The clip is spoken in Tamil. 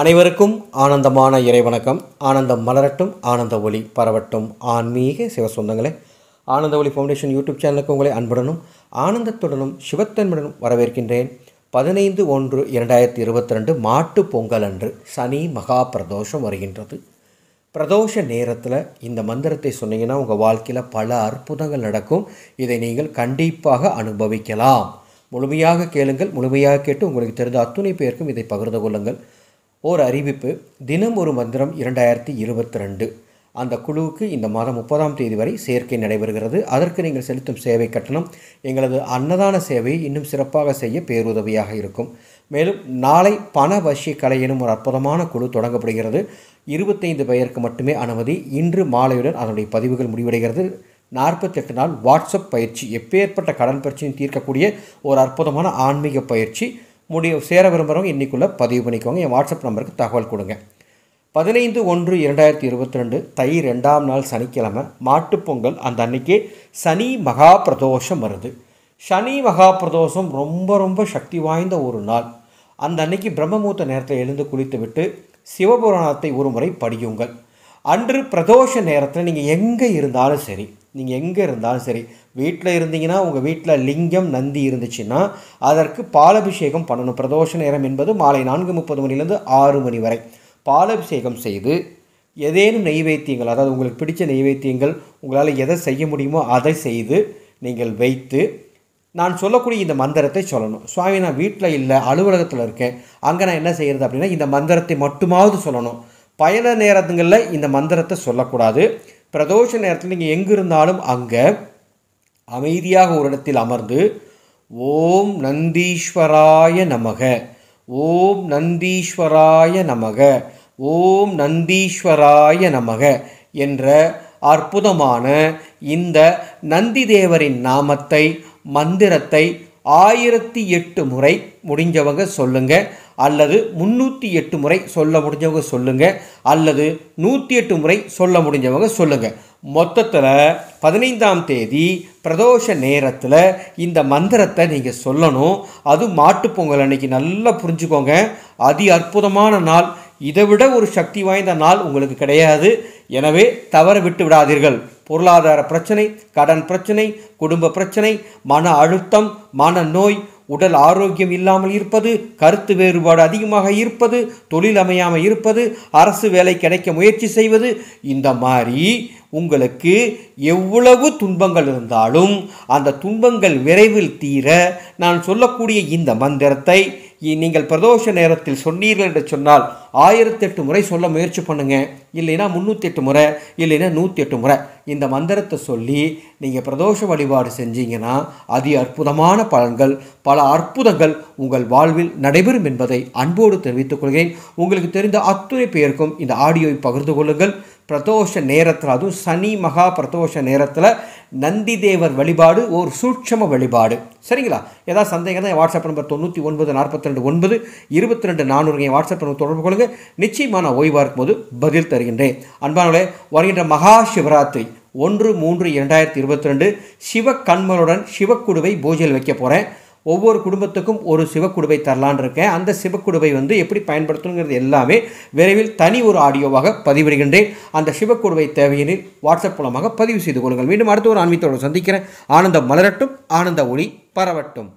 அனைவருக்கும் ஆனந்தமான இறைவணக்கம் ஆனந்தம் மலரட்டும் ஆனந்த ஒளி பரவட்டும் ஆன்மீக சிவ சொந்தங்களே ஆனந்த ஒளி ஃபவுண்டேஷன் யூடியூப் சேனலுக்கு உங்களை அன்புடனும் ஆனந்தத்துடனும் சிவத்தன்மையுடனும் வரவேற்கின்றேன் பதினைந்து ஒன்று இரண்டாயிரத்தி இருபத்தி ரெண்டு மாட்டு பொங்கல் அன்று சனி மகா பிரதோஷம் வருகின்றது பிரதோஷ நேரத்தில் இந்த மந்திரத்தை சொன்னீங்கன்னா உங்கள் வாழ்க்கையில் பல அற்புதங்கள் நடக்கும் இதை நீங்கள் கண்டிப்பாக அனுபவிக்கலாம் முழுமையாக கேளுங்கள் முழுமையாக கேட்டு உங்களுக்கு தெரிந்த அத்துணை பேருக்கும் இதை பகிர்ந்து கொள்ளுங்கள் ஓர் அறிவிப்பு தினம் ஒரு மந்திரம் இரண்டாயிரத்தி இருபத்தி ரெண்டு அந்த குழுவுக்கு இந்த மாதம் முப்பதாம் தேதி வரை சேர்க்கை நடைபெறுகிறது அதற்கு நீங்கள் செலுத்தும் சேவை கட்டணம் எங்களது அன்னதான சேவையை இன்னும் சிறப்பாக செய்ய பேருதவியாக இருக்கும் மேலும் நாளை பண வசிய கலை எனும் ஒரு அற்புதமான குழு தொடங்கப்படுகிறது இருபத்தைந்து பெயருக்கு மட்டுமே அனுமதி இன்று மாலையுடன் அதனுடைய பதிவுகள் முடிவடைகிறது நாற்பத்தெட்டு நாள் வாட்ஸ்அப் பயிற்சி எப்பேற்பட்ட கடன் பிரச்சனையும் தீர்க்கக்கூடிய ஒரு அற்புதமான ஆன்மீக பயிற்சி முடிய சேர விரும்புகிறவங்க இன்றைக்குள்ளே பதிவு பண்ணிக்கோங்க என் வாட்ஸ்அப் நம்பருக்கு தகவல் கொடுங்க பதினைந்து ஒன்று இரண்டாயிரத்தி இருபத்தி ரெண்டு தை ரெண்டாம் நாள் சனிக்கிழமை மாட்டுப்பொங்கல் அந்த அன்னைக்கே சனி மகா பிரதோஷம் வருது சனி மகா பிரதோஷம் ரொம்ப ரொம்ப சக்தி வாய்ந்த ஒரு நாள் அந்த அன்னைக்கு பிரம்மமூர்த்த நேரத்தில் எழுந்து குளித்துவிட்டு சிவபுராணத்தை ஒரு முறை படியுங்கள் அன்று பிரதோஷ நேரத்தில் நீங்கள் எங்கே இருந்தாலும் சரி நீங்கள் எங்கே இருந்தாலும் சரி வீட்டில் இருந்தீங்கன்னா உங்கள் வீட்டில் லிங்கம் நந்தி இருந்துச்சுன்னா அதற்கு பாலபிஷேகம் பண்ணணும் பிரதோஷ நேரம் என்பது மாலை நான்கு முப்பது மணிலேருந்து ஆறு மணி வரை பாலபிஷேகம் செய்து ஏதேனும் நெய்வேத்தியங்கள் அதாவது உங்களுக்கு பிடித்த நெய்வேத்தியங்கள் உங்களால் எதை செய்ய முடியுமோ அதை செய்து நீங்கள் வைத்து நான் சொல்லக்கூடிய இந்த மந்திரத்தை சொல்லணும் சுவாமி நான் வீட்டில் இல்லை அலுவலகத்தில் இருக்கேன் அங்கே நான் என்ன செய்கிறது அப்படின்னா இந்த மந்திரத்தை மட்டுமாவது சொல்லணும் பயண நேரத்துங்களில் இந்த மந்திரத்தை சொல்லக்கூடாது பிரதோஷ நேரத்தில் நீங்கள் எங்கே இருந்தாலும் அங்கே அமைதியாக ஒரு இடத்தில் அமர்ந்து ஓம் நந்தீஸ்வராய நமக ஓம் நந்தீஸ்வராய நமக ஓம் நந்தீஸ்வராய நமக என்ற அற்புதமான இந்த நந்தி தேவரின் நாமத்தை மந்திரத்தை ஆயிரத்தி எட்டு முறை முடிஞ்சவங்க சொல்லுங்கள் அல்லது முந்நூற்றி எட்டு முறை சொல்ல முடிஞ்சவங்க சொல்லுங்கள் அல்லது நூற்றி எட்டு முறை சொல்ல முடிஞ்சவங்க சொல்லுங்கள் மொத்தத்தில் பதினைந்தாம் தேதி பிரதோஷ நேரத்தில் இந்த மந்திரத்தை நீங்கள் சொல்லணும் அது மாட்டுப்பொங்கல் அன்றைக்கி நல்லா புரிஞ்சுக்கோங்க அதி அற்புதமான நாள் இதை விட ஒரு சக்தி வாய்ந்த நாள் உங்களுக்கு கிடையாது எனவே தவற விட்டு விடாதீர்கள் பொருளாதார பிரச்சனை கடன் பிரச்சனை குடும்ப பிரச்சனை மன அழுத்தம் மன நோய் உடல் ஆரோக்கியம் இல்லாமல் இருப்பது கருத்து வேறுபாடு அதிகமாக இருப்பது தொழில் அமையாமல் இருப்பது அரசு வேலை கிடைக்க முயற்சி செய்வது இந்த மாதிரி உங்களுக்கு எவ்வளவு துன்பங்கள் இருந்தாலும் அந்த துன்பங்கள் விரைவில் தீர நான் சொல்லக்கூடிய இந்த மந்திரத்தை நீங்கள் பிரதோஷ நேரத்தில் சொன்னீர்கள் என்று சொன்னால் எட்டு முறை சொல்ல முயற்சி பண்ணுங்கள் இல்லைன்னா முந்நூற்றி எட்டு முறை இல்லைன்னா நூற்றி எட்டு முறை இந்த மந்திரத்தை சொல்லி நீங்கள் பிரதோஷ வழிபாடு செஞ்சீங்கன்னா அதி அற்புதமான பலன்கள் பல அற்புதங்கள் உங்கள் வாழ்வில் நடைபெறும் என்பதை அன்போடு தெரிவித்துக் கொள்கிறேன் உங்களுக்கு தெரிந்த அத்துணை பேருக்கும் இந்த ஆடியோவை பகிர்ந்து கொள்ளுங்கள் பிரதோஷ நேரத்தில் அதுவும் சனி மகா பிரதோஷ நேரத்தில் நந்தி தேவர் வழிபாடு ஒரு சூட்சம வழிபாடு சரிங்களா ஏதாவது சந்தேகம் தான் வாட்ஸ்அப் நம்பர் தொண்ணூற்றி ஒன்பது நாற்பத்தி ரெண்டு ஒன்பது இருபத்தி ரெண்டு நானூறு என் வாட்ஸ்அப் நம்பர் தொடர்பு கொள்ளுங்கள் நிச்சயமான ஓய்வாக இருக்கும்போது பதில் தருகின்றேன் அன்பானவர்களே வருகின்ற மகா சிவராத்திரி ஒன்று மூன்று இரண்டாயிரத்தி இருபத்தி ரெண்டு சிவ கண்மனுடன் சிவக்குடுவை பூஜையில் வைக்க போகிறேன் ஒவ்வொரு குடும்பத்துக்கும் ஒரு சிவக்குடுவை தரலான் இருக்கேன் அந்த சிவக்குடுவை வந்து எப்படி பயன்படுத்தணுங்கிறது எல்லாமே விரைவில் தனி ஒரு ஆடியோவாக பதிவிடுகின்றேன் அந்த சிவக்குடுவை தேவையினில் வாட்ஸ்அப் மூலமாக பதிவு செய்து கொள்ளுங்கள் மீண்டும் அடுத்த ஒரு ஆன்மீகத்தோடு சந்திக்கிறேன் ஆனந்தம் மலரட்டும் ஆனந்த ஒளி பரவட்டும்